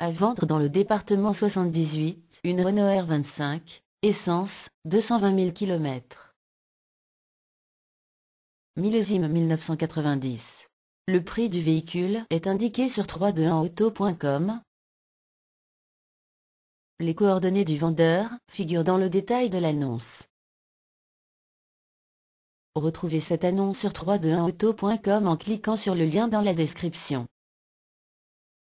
À vendre dans le département 78, une Renault R25, essence, 220 000 km. Millésime 1990. Le prix du véhicule est indiqué sur 321auto.com. Les coordonnées du vendeur figurent dans le détail de l'annonce. Retrouvez cette annonce sur 321auto.com en cliquant sur le lien dans la description.